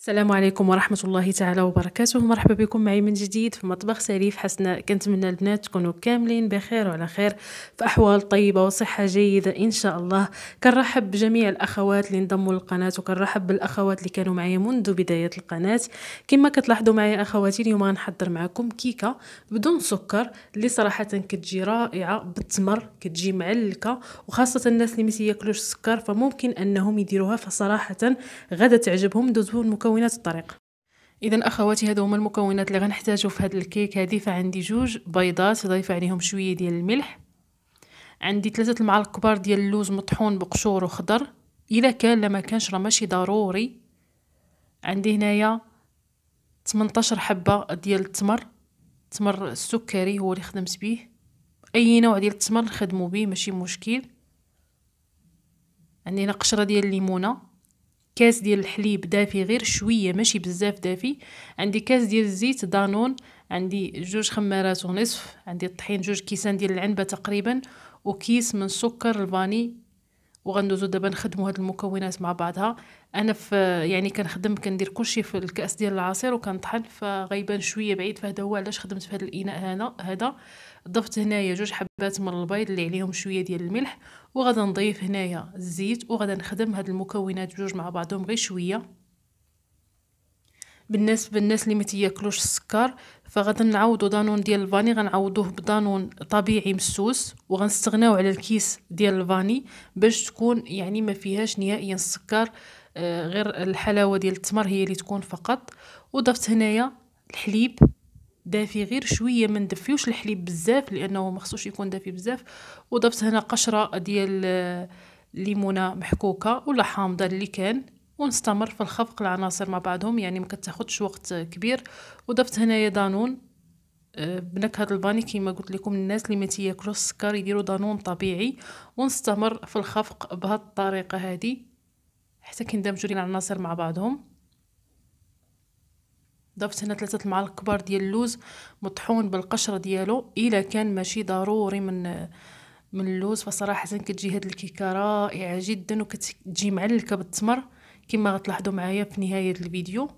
السلام عليكم ورحمة الله تعالى وبركاته مرحبا بكم معي من جديد في مطبخ سريف حسناء كنتمنى البنات تكونوا كاملين بخير وعلى خير في أحوال طيبة وصحة جيدة إن شاء الله كنرحب بجميع الأخوات اللي انضموا للقناة وكنرحب بالأخوات اللي كانوا معي منذ بداية القناة كما كتلاحظوا معي أخواتي اليوم غنحضر معكم كيكة بدون سكر اللي صراحة كتجي رائعة بالتمر كتجي معلكة وخاصة الناس اللي ما السكر فممكن أنهم يديروها فصراحة غدا تعجبهم دوزون مكون مكونات الطريق اذا اخواتي هادو هما المكونات اللي غنحتاجو في هاد الكيك هادي فعندي جوج بيضات ضايفه عليهم شويه ديال الملح عندي ثلاثة المعالق كبار ديال اللوز مطحون بقشور وخضر الا كان لما كانش راه ماشي ضروري عندي هنايا 18 حبه ديال التمر التمر السكري هو اللي خدمت به اي نوع ديال التمر نخدمو به ماشي مشكل عندي هنا قشره ديال الليمونه كاس ديال الحليب دافي غير شويه ماشي بزاف دافي عندي كاس ديال الزيت دانون عندي جوج خمارات ونصف عندي الطحين جوج كيسان ديال العنبه تقريبا وكيس من سكر الفاني وغندوزو دابا نخدموا هاد المكونات مع بعضها انا في يعني كنخدم كندير كلشي في الكاس ديال العصير وكنطحن فغيبان شويه بعيد فهذا هو علاش خدمت في هذا الاناء هنا هذا ضفت هنايا جوج حبات من البيض اللي عليهم شويه ديال الملح وغادي نضيف هنايا الزيت وغادي نخدم هاد المكونات بجوج مع بعضهم غير شويه بالنسبه للناس اللي ما تياكلوش السكر فغادي نعوضو دانون ديال الفاني غنعوضوه بدانون طبيعي مسوس وغنستغناو على الكيس ديال الفاني باش تكون يعني ما فيهاش نهائيا السكر آه، غير الحلاوه ديال التمر هي اللي تكون فقط وضفت هنايا الحليب دافي غير شويه ما ندفيوش الحليب بزاف لانه ما خصوش يكون دافي بزاف وضفت هنا قشره ديال آه، ليمونه محكوكه ولا حامضه اللي كان ونستمر في الخفق العناصر مع بعضهم يعني ما كتاخذش وقت كبير وضفت هنايا دانون آه، بنكهه الباني كما قلت لكم الناس اللي ما تياكلوا السكر يديروا دانون طبيعي ونستمر في الخفق بهاد الطريقه هذه حتى كيندمجوا العناصر مع بعضهم ضفت هنا ثلاثة المعالق كبار ديال اللوز مطحون بالقشرة ديالو إلا كان ماشي ضروري من من اللوز فصراحة كتجي هاد الكيكة رائعة جدا وكتجي معلكة بالتمر كما غتلاحظوا معايا في نهايه الفيديو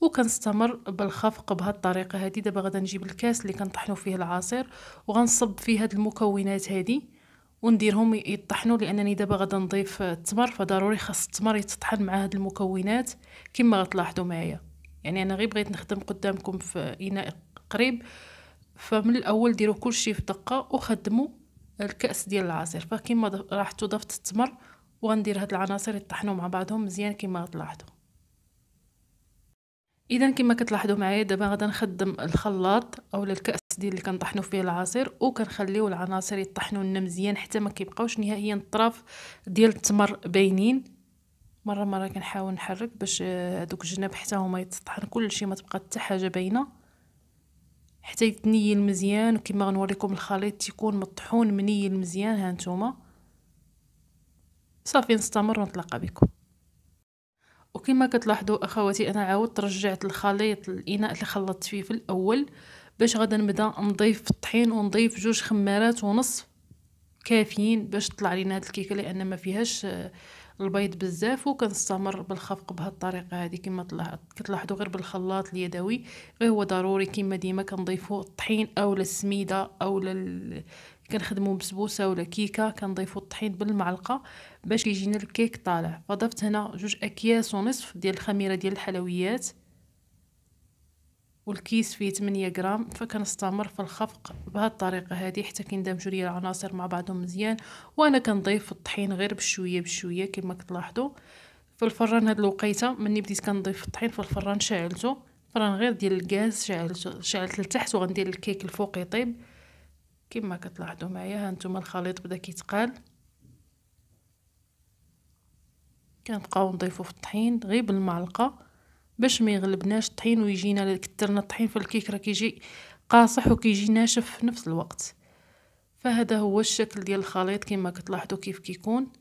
وكنستمر بالخفق بهاد الطريقه هذه دابا غادا نجيب الكاس اللي كنطحنوا فيه العصير وغنصب فيه هاد المكونات هذه ونديرهم يطحنوا لانني دابا غادا نضيف التمر فضروري خاص التمر يتطحن مع هاد المكونات كما غتلاحظوا معايا يعني انا غير بغيت نخدم قدامكم في اناء قريب فمن الاول ديروا كلشي في دقه وخدموا الكاس ديال العصير فكما راحتو ضفت التمر وندير هاد العناصر يطحنوا مع بعضهم مزيان كما طلعتوا اذا كما كتلاحظوا معايا دابا غادي نخدم الخلاط اولا الكاس ديال اللي كنطحنوا فيه العصير وكنخليو العناصر يطحنوا لنا مزيان حتى ما كيبقاوش نهائيا الطراف ديال التمر باينين مره مره كنحاول نحرك باش هذوك آه، الجناب حتى هما يتطحن كلشي ما تبقى حتى حاجه باينه حتى يتنيل مزيان وكما غنوريكم الخليط تيكون مطحون منيل مزيان ها نتوما صافي نستمر ونتلاقى بكم وكما كتلاحظوا اخواتي انا عاودت رجعت الخليط الاناء اللي خلطت فيه في الاول باش غادا نبدا نضيف الطحين ونضيف جوج خمارات ونصف كافيين باش تطلع لينا هاد الكيكه لان ما فيهاش آه، البيض بزاف وكنستمر بالخفق بهاد الطريقه هذه كما كتلاحظوا غير بالخلاط اليدوي غير هو ضروري كما ديما كنضيفوا الطحين اولا السميده اولا كنخدمو بسبوسه ولا كيكه كنضيفو الطحين بالمعلقه باش كيجينا الكيك طالع فضفت هنا جوج اكياس ونصف ديال الخميره ديال الحلويات والكيس فيه 8 غرام فكنستمر في الخفق بهذه الطريقه هذه حتى كيندمجوا ليا العناصر مع بعضهم مزيان وانا كنضيف الطحين غير بشويه بشويه كما كتلاحظوا في الفران هاد الوقيته مني بديت كنضيف الطحين في الفران شعلته فران غير ديال الغاز شعلته شعلت لتحت وغندير الكيك الفوق يطيب كما كتلاحظوا معايا ها نتوما الخليط بدا كيتقال كنبقاو نضيفو في الطحين غير بالمعلقه باش ما يغلبناش الطحين ويجينا الا كثرنا الطحين في الكيك راه كيجي قاصح وكيجي ناشف في نفس الوقت فهذا هو الشكل ديال الخليط كما كتلاحظوا كيف كيكون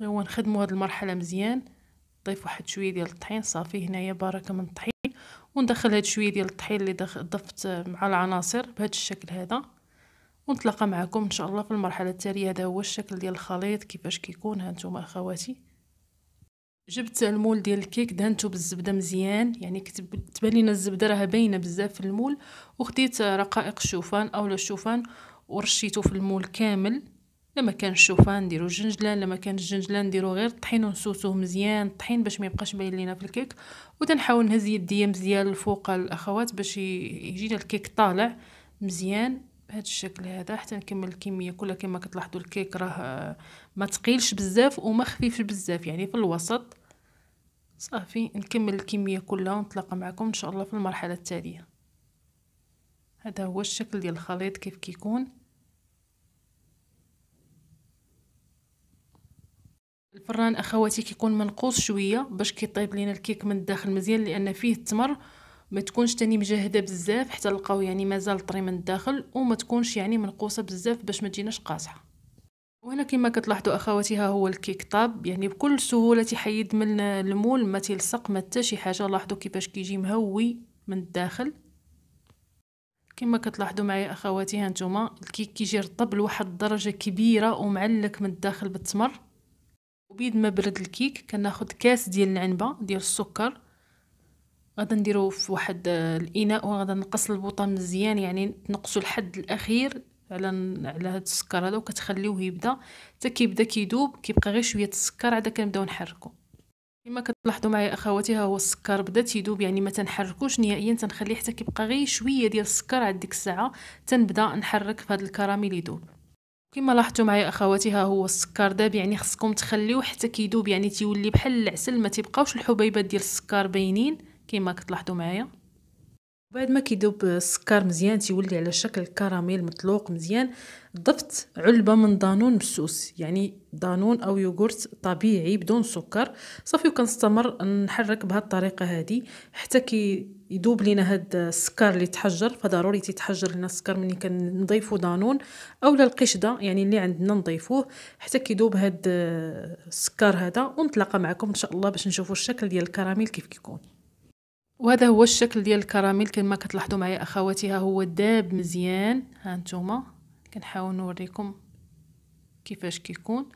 غير نخدموا هذه المرحله مزيان نضيف واحد شويه ديال الطحين صافي هنايا بركه من الطحين وندخل هاد شويه ديال الطحين اللي ضفت مع العناصر بهذا الشكل هذا ونتلاقى معكم ان شاء الله في المرحله التاليه هذا هو الشكل ديال الخليط كيفاش كيكون هانتوما اخواتي جبت المول ديال الكيك دهنته بالزبده مزيان يعني كتبان لينا الزبده راها باينه بزاف في المول وخديت رقائق الشوفان اولا الشوفان ورشيته في المول كامل لما كان الشوفان نديرو الجنجلان لما كان الجنجلان نديرو غير الطحين ونسوسوه مزيان الطحين باش ما يبقاش باين لينا في الكيك وتنحاول نهز يديا مزيان الفوق الاخوات باش يجينا الكيك طالع مزيان بهذا الشكل هذا حتى نكمل الكميه كلها كما كتلاحظوا الكيك راه ما تقيلش بزاف وما خفيفش بزاف يعني في الوسط صافي نكمل الكميه كلها ونتلاقى معكم ان شاء الله في المرحله التاليه هذا هو الشكل ديال الخليط كيف كيكون الفران اخواتي كيكون منقوص شويه باش كيطيب لينا الكيك من الداخل مزيان لان فيه التمر ما تكونش تاني مجهده بزاف حتى نلقاو يعني مازال طري من الداخل وما تكونش يعني منقوصه بزاف باش ما تجيناش قاصحه وهنا كما كتلاحظوا اخواتي ها هو الكيك طاب يعني بكل سهوله تيحيد من المول ما تلصق ما حتى شي حاجه لاحظوا كيفاش كيجي مهوي من الداخل كما كتلاحظوا معايا اخواتي ها نتوما الكيك كيجي رطب لواحد الدرجه كبيره ومعلك من الداخل بالتمر وبيد ما برد الكيك كناخد كاس ديال العنبه ديال السكر غادا نديرو في واحد آه، الاناء وغادا نقص البوطه مزيان يعني تنقصو الحد الاخير على على هاد السكر هذا وكتخليوه يبدا حتى كيبدا كيدوب كيبقى غير شويه السكر عاد كنبداو نحركو كما كتلاحظوا معايا اخواتي ها هو السكر بدا تيدوب يعني ما تنحركوش نهائيا تنخليه حتى كيبقى غير شويه ديال السكر عاد ديك الساعه تنبدا نحرك في هاد الكراميل يدوب كما لاحظتوا معايا اخواتي ها هو السكر داب يعني خصكم تخليوه حتى كيدوب يعني تيولي بحال العسل ما تيبقاوش الحبيبات ديال السكر باينين كما كتلاحظوا معايا بعد ما كيدوب السكر مزيان تيولي على شكل كراميل مطلوق مزيان ضفت علبه من دانون بالسوس يعني دانون او يوغورت طبيعي بدون سكر صافي وكنستمر نحرك بهاد الطريقه هذه حتى كي يدوب لينا هاد السكر اللي تحجر فضروري تيتحجر لنا السكر ملي كنضيفو دانون اولا القشده يعني اللي عندنا نضيفوه حتى كيدوب هاد السكر هذا ونتلاقى معكم ان شاء الله باش نشوفوا الشكل ديال الكراميل كيف كيكون وهذا هو الشكل ديال الكراميل كما كتلاحظوا معايا اخواتي ها هو داب مزيان ها نتوما كنحاول نوريكم كيفاش كيكون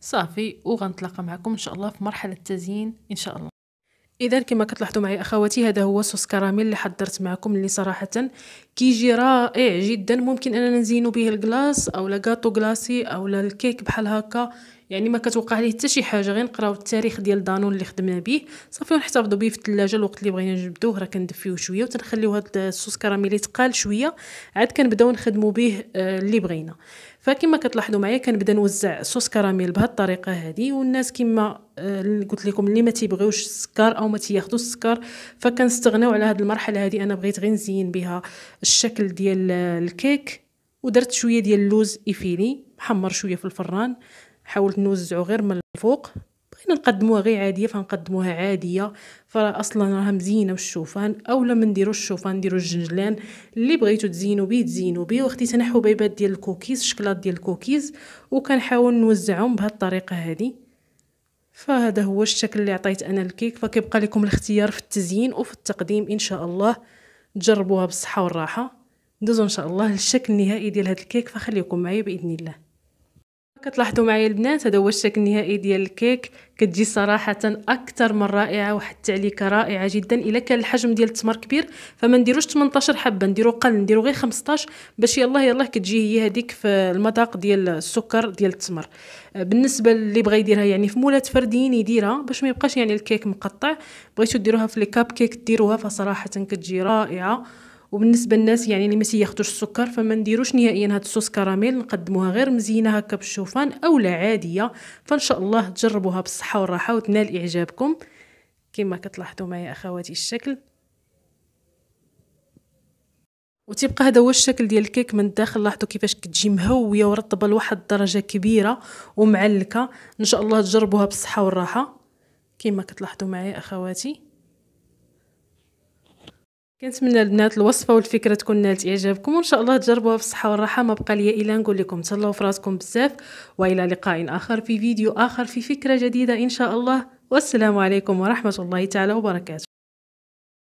صافي وغنتلاقى معكم ان شاء الله في مرحله التزيين ان شاء الله اذا كما كتلاحظوا معي اخواتي هذا هو صوص كراميل اللي حضرت معكم اللي صراحه كيجي رائع جدا ممكن اننا نزينو به الكلاص او لا كاطو كلاصي او لا الكيك بحال هكا يعني ما كتوقع ليه حتى شي حاجه غير نقراو التاريخ ديال دانون اللي خدمنا به صافي ونحتفظوا به في الثلاجه الوقت اللي بغينا نجبدوه راه كندفيوه شويه وتنخليو هاد الصوص كراميلي تقال شويه عاد كنبداو نخدموا به آه، اللي بغينا فكما كتلاحظوا معايا كنبدا نوزع الصوص كراميل بهاد الطريقه هذه والناس كما آه، قلت لكم اللي ما تيبغيوش السكر او ما تياخذوا السكر فكنستغناو على هاد المرحله هذه انا بغيت غير نزين بها الشكل ديال آه، الكيك ودرت شويه ديال اللوز ايفيلي محمر شويه في الفران حاولت نوزعو غير من الفوق بغينا نقدموها غير عاديه فنقدموها عاديه فراه اصلا راها مزينه بالشوفان اولا ما نديروش الشوفان نديرو الجنجلان اللي بغيتو تزينو بيه تزينو بيه واختي انا حبيبات ديال الكوكيز شكلاط ديال الكوكيز وكنحاول نوزعهم بهاد الطريقه هذه فهذا هو الشكل اللي عطيت انا الكيك فكيبقى لكم الاختيار في التزيين وفي التقديم ان شاء الله تجربوها بالصحه والراحه ندوزو ان شاء الله للشكل النهائي ديال هاد الكيك فخليكم معايا باذن الله كتلاحظوا معايا البنات هذا هو الشكل النهائي ديال الكيك كتجي صراحه اكثر من رائعه واحد التعليكه رائعه جدا الا كان الحجم ديال التمر كبير فما نديروش 18 حبه نديرو قل نديرو غير 15 باش يلاه يلاه كتجي هي هذيك في المذاق ديال السكر ديال التمر آه، بالنسبه اللي بغى يديرها يعني في مولات فرديين يديرها باش ما يبقاش يعني الكيك مقطع بغيتو ديروها في لي كاب كيك ديروها فصراحه كتجي رائعه وبالنسبه للناس يعني اللي ما سياخذوش السكر فما نديروش نهائيا هاد الصوص كراميل نقدموها غير مزينه هكا بالشوفان اولا عاديه فان شاء الله تجربوها بالصحه والراحه وتنال اعجابكم كما كتلاحظوا معايا اخواتي الشكل وتبقى هذا هو الشكل ديال الكيك من الداخل لاحظوا كيفاش كتجي مهويه ورطبه لواحد الدرجه كبيره ومعلكه ان شاء الله تجربوها بالصحه والراحه كما كتلاحظوا معايا اخواتي كنتمنى البنات الوصفه والفكره تكون نالت اعجابكم وان شاء الله تجربوها بالصحه والراحه ما بقى ليا الا نقول لكم تهلاو في راسكم بزاف والى لقاء اخر في فيديو اخر في فكره جديده ان شاء الله والسلام عليكم ورحمه الله تعالى وبركاته